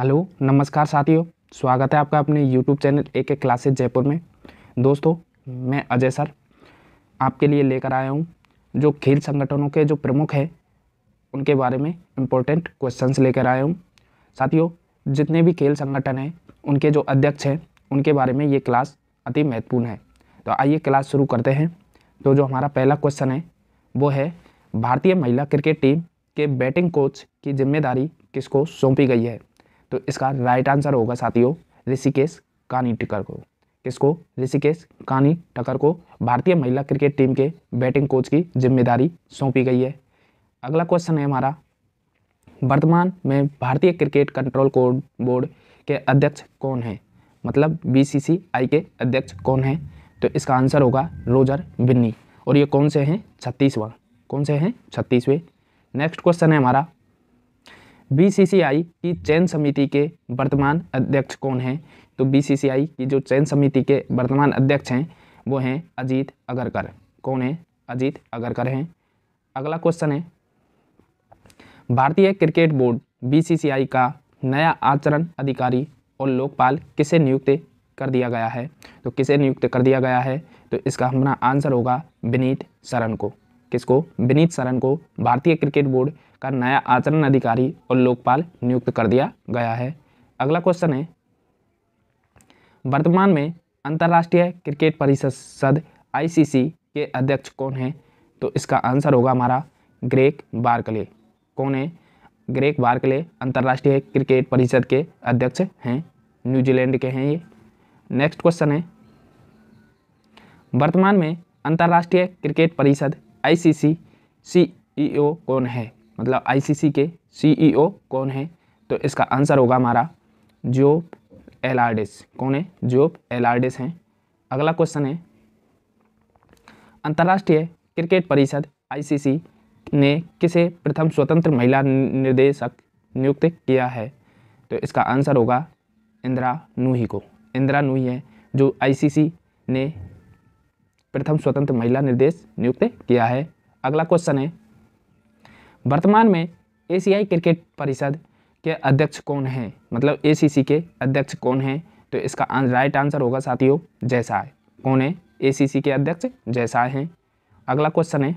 hello नमस्कार साथियों स्वागत है आपका अपने यूट्यूब चैनल एक एक क्लासेज जयपुर में दोस्तों मैं अजय सर आपके लिए लेकर आया हूँ जो खेल संगठनों के जो प्रमुख हैं उनके बारे में इम्पोर्टेंट क्वेश्चंस लेकर आया हूँ साथियों जितने भी खेल संगठन हैं उनके जो अध्यक्ष हैं उनके बारे में ये क्लास अति महत्वपूर्ण है तो आइए क्लास शुरू करते हैं तो जो हमारा पहला क्वेश्चन है वो है भारतीय महिला क्रिकेट टीम के बैटिंग कोच की जिम्मेदारी किसको सौंपी गई है तो इसका राइट आंसर होगा साथियों ऋषिकेश कानी टिकर को किसको ऋषिकेश कानी टकर को भारतीय महिला क्रिकेट टीम के बैटिंग कोच की जिम्मेदारी सौंपी गई है अगला क्वेश्चन है हमारा वर्तमान में भारतीय क्रिकेट कंट्रोल कोड बोर्ड के अध्यक्ष कौन है मतलब बीसीसीआई के अध्यक्ष कौन हैं तो इसका आंसर होगा रोजर बिन्नी और ये कौन से हैं छत्तीसवा कौन से हैं छत्तीसवें नेक्स्ट क्वेश्चन है हमारा बीसीसीआई की चयन समिति के वर्तमान अध्यक्ष कौन हैं तो बीसीसीआई की जो चयन समिति के वर्तमान अध्यक्ष हैं वो हैं अजीत अगरकर कौन है अजीत अगरकर हैं अगला क्वेश्चन है भारतीय क्रिकेट बोर्ड बीसीसीआई का नया आचरण अधिकारी और लोकपाल किसे नियुक्त कर दिया गया है तो किसे नियुक्त कर दिया गया है तो इसका हमारा आंसर होगा विनीत शरण को किसको विनीत सरन को भारतीय क्रिकेट बोर्ड का नया आचरण अधिकारी और लोकपाल नियुक्त कर दिया गया है अगला क्वेश्चन है वर्तमान में अंतर्राष्ट्रीय क्रिकेट परिषद आईसीसी के अध्यक्ष कौन है तो इसका आंसर होगा हमारा ग्रेक बार्कले कौन है ग्रेक बार्कले अंतर्राष्ट्रीय क्रिकेट परिषद के अध्यक्ष हैं न्यूजीलैंड के हैं ये नेक्स्ट क्वेश्चन है वर्तमान में अंतर्राष्ट्रीय क्रिकेट परिषद आईसीसी सीईओ कौन है मतलब आईसीसी के सीईओ कौन है तो इसका आंसर होगा हमारा जोब एलार्डिस कौन है जोब एलार्डिस हैं अगला क्वेश्चन है अंतर्राष्ट्रीय क्रिकेट परिषद आईसीसी ने किसे प्रथम स्वतंत्र महिला निर्देशक नियुक्त किया है तो इसका आंसर होगा इंदिरा नूही को इंदिरा नूही है जो आईसीसी ने प्रथम स्वतंत्र महिला निर्देश नियुक्त किया है अगला क्वेश्चन है वर्तमान में एशियाई क्रिकेट परिषद के अध्यक्ष कौन है मतलब ए के अध्यक्ष कौन है तो इसका राइट आंसर होगा साथियों जैसा है कौन है ए के अध्यक्ष जैसा है अगला क्वेश्चन है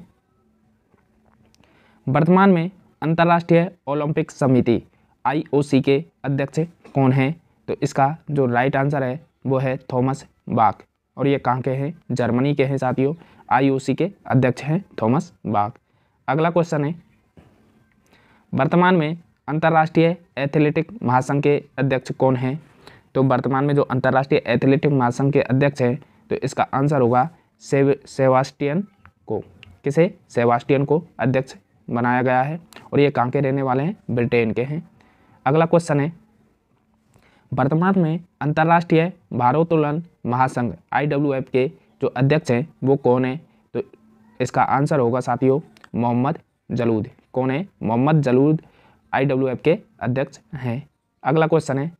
वर्तमान में अंतर्राष्ट्रीय ओलंपिक समिति आईओसी के अध्यक्ष कौन है तो इसका जो राइट आंसर है वो है थॉमस बाक और ये कहाँ के हैं जर्मनी के हैं साथियों आईओसी के अध्यक्ष हैं थॉमस बाग अगला क्वेश्चन है वर्तमान में अंतर्राष्ट्रीय एथलेटिक महासंघ के अध्यक्ष कौन हैं तो वर्तमान में जो अंतर्राष्ट्रीय एथलेटिक महासंघ के अध्यक्ष हैं तो इसका आंसर होगा सेव सेवास्टियन को किसे सेवास्टियन को अध्यक्ष बनाया गया है और ये कहाँ के रहने वाले हैं ब्रिटेन के हैं अगला क्वेश्चन है वर्तमान में अंतर्राष्ट्रीय भारोत्तोलन महासंघ आई के जो अध्यक्ष हैं वो कौन है तो इसका आंसर होगा साथियों मोहम्मद जलूद कौन है मोहम्मद जलूद आई के अध्यक्ष हैं अगला क्वेश्चन है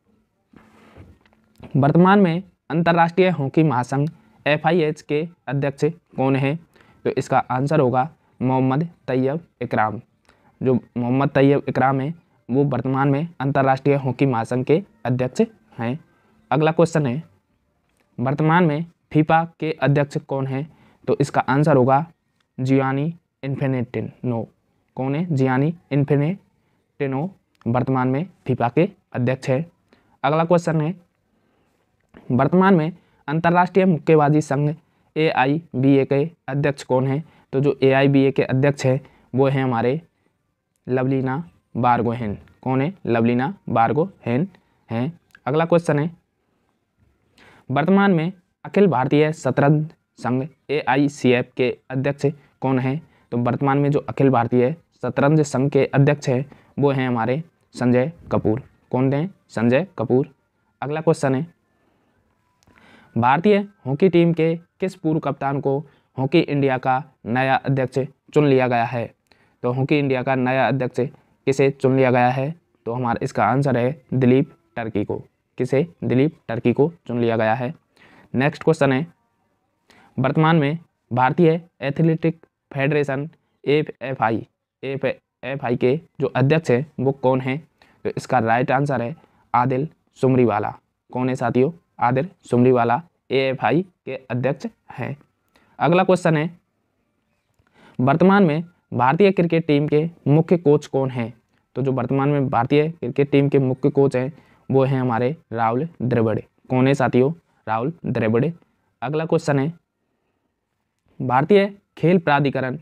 वर्तमान में अंतर्राष्ट्रीय हॉकी महासंघ एफ के अध्यक्ष कौन हैं तो इसका आंसर होगा मोहम्मद तैयब इकराम जो मोहम्मद तैयब इकराम है वो वर्तमान में अंतर्राष्ट्रीय हॉकी महासंघ के अध्यक्ष हैं अगला क्वेश्चन है वर्तमान में फीफा के अध्यक्ष कौन है तो इसका आंसर होगा जियानी नो कौन है जियानी इन्फेनेटिनो वर्तमान में फीफा के अध्यक्ष है अगला क्वेश्चन है वर्तमान में अंतर्राष्ट्रीय मुक्केबाजी संघ ए आई बी ए के अध्यक्ष कौन है तो जो ए आई बी ए के अध्यक्ष हैं वो हैं हमारे लवलीना बारगोहेन कौन है लवलीना बारगोहेन हैं अगला क्वेश्चन है वर्तमान में अखिल भारतीय शतरंज संघ ए के अध्यक्ष कौन है तो वर्तमान में जो अखिल भारतीय शतरंज संघ के अध्यक्ष हैं वो हैं हमारे संजय कपूर कौन हैं संजय कपूर अगला क्वेश्चन है भारतीय हॉकी टीम के किस पूर्व कप्तान को हॉकी इंडिया का नया अध्यक्ष चुन लिया गया है तो हॉकी इंडिया का नया अध्यक्ष किसे चुन लिया गया है तो हमारा इसका आंसर है दिलीप टर्की को किसे दिलीप टर्की को चुन लिया गया है नेक्स्ट क्वेश्चन है वर्तमान में भारतीय athletic federation F F I F F I के जो अध्यक्ष हैं वो कौन है तो इसका राइट आंसर है आदिल सुमरीवाला कौन है साथियों Adille Sumariwalla A F I के अध्यक्ष हैं अगला क्वेश्चन है वर्तमान में भारतीय क्रिकेट टीम के मुख्य कोच कौन हैं तो जो वर्तमान में भारतीय क्रिकेट टीम के मुख्य कोच हैं वो हैं हमारे राहुल द्रविड़ कौन है साथियों राहुल द्रविड़ अगला क्वेश्चन है भारतीय खेल प्राधिकरण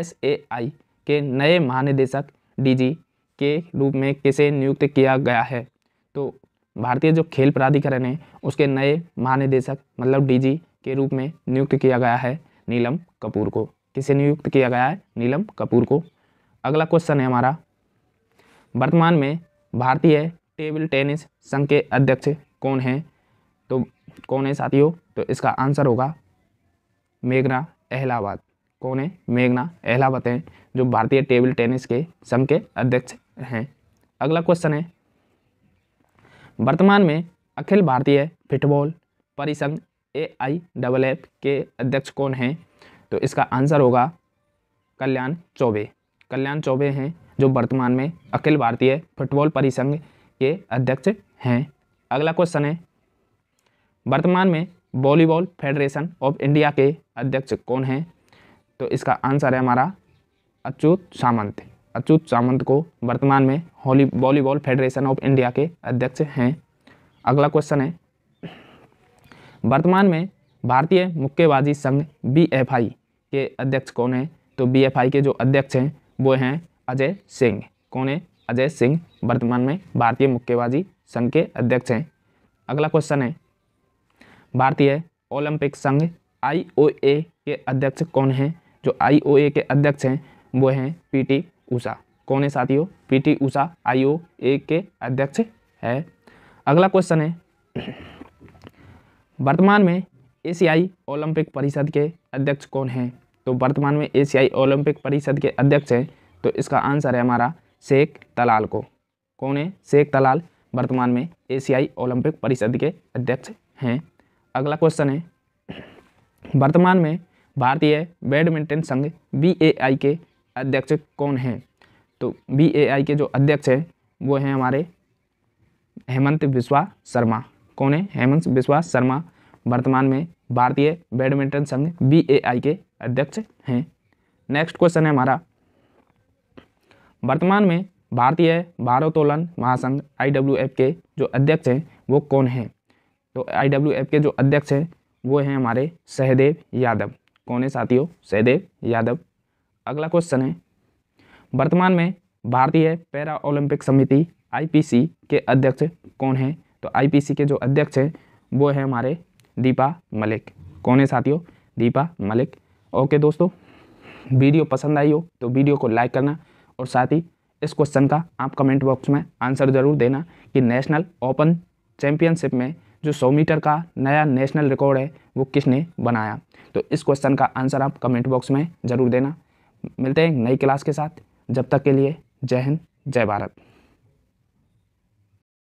एस के नए महानिदेशक जी के रूप में किसे नियुक्त किया गया है तो भारतीय जो खेल प्राधिकरण है उसके नए महानिदेशक मतलब डीजी के रूप में नियुक्त किया गया है नीलम कपूर को किसे नियुक्त किया गया है नीलम कपूर को अगला क्वेश्चन है हमारा वर्तमान में भारतीय टेबल टेनिस संघ के अध्यक्ष कौन हैं तो कौन है साथियों तो इसका आंसर होगा मेघना अहलावत कौन है मेघना अहलावत हैं जो भारतीय टेबल टेनिस के संघ के अध्यक्ष हैं अगला क्वेश्चन है वर्तमान में अखिल भारतीय फुटबॉल परिसंघ ए आई डबल एफ के अध्यक्ष कौन हैं तो इसका आंसर होगा कल्याण चौबे कल्याण चौबे हैं जो वर्तमान में अखिल भारतीय फुटबॉल परिसंघ के अध्यक्ष हैं अगला क्वेश्चन है वर्तमान में वॉलीबॉल फेडरेशन ऑफ इंडिया के अध्यक्ष कौन हैं तो इसका आंसर है हमारा अच्युत सामंत अच्युत सामंत को वर्तमान में हॉली वॉलीबॉल फेडरेशन ऑफ इंडिया के अध्यक्ष हैं अगला क्वेश्चन है वर्तमान में भारतीय मुक्केबाजी संघ बी के अध्यक्ष कौन है तो बी के जो अध्यक्ष हैं वो हैं अजय सिंह कौन है अजय सिंह वर्तमान में भारतीय मुक्केबाजी संघ के अध्यक्ष हैं अगला क्वेश्चन है भारतीय ओलंपिक संघ आईओए के अध्यक्ष कौन हैं जो आईओए के अध्यक्ष हैं वो हैं पीटी ऊषा कौन है साथियों पीटी ऊषा आईओए के अध्यक्ष है अगला क्वेश्चन है वर्तमान में एशियाई ओलंपिक परिषद के अध्यक्ष कौन हैं तो वर्तमान में एशियाई ओलंपिक परिषद के अध्यक्ष हैं तो इसका आंसर है हमारा शेख तलाल को कौन है शेख तलाल वर्तमान में एशियाई ओलंपिक परिषद के अध्यक्ष हैं अगला क्वेश्चन है वर्तमान में भारतीय बैडमिंटन संघ बी के अध्यक्ष कौन हैं तो बी के जो अध्यक्ष हैं वो हैं हमारे हेमंत बिश्वा शर्मा कौन है हेमंत बिश्वा शर्मा वर्तमान में भारतीय बैडमिंटन संघ बी के अध्यक्ष हैं नेक्स्ट क्वेश्चन है हमारा वर्तमान में भारतीय भारोत्तोलन महासंघ आई के जो अध्यक्ष हैं वो कौन हैं तो आई के जो अध्यक्ष हैं वो हैं हमारे सहदेव यादव कौन है साथियों सहदेव यादव अगला क्वेश्चन है वर्तमान में भारतीय पैरा ओलंपिक समिति आईपीसी के अध्यक्ष कौन हैं तो आईपीसी के जो अध्यक्ष हैं वो है हमारे दीपा मलिक कौन है साथियों दीपा मलिक ओके दोस्तों वीडियो पसंद आई हो तो वीडियो को लाइक करना और साथ ही इस क्वेश्चन का आप कमेंट बॉक्स में आंसर ज़रूर देना कि नेशनल ओपन चैम्पियनशिप में जो 100 मीटर का नया नेशनल रिकॉर्ड है वो किसने बनाया तो इस क्वेश्चन का आंसर आप कमेंट बॉक्स में ज़रूर देना मिलते हैं नई क्लास के साथ जब तक के लिए जय हिंद जय भारत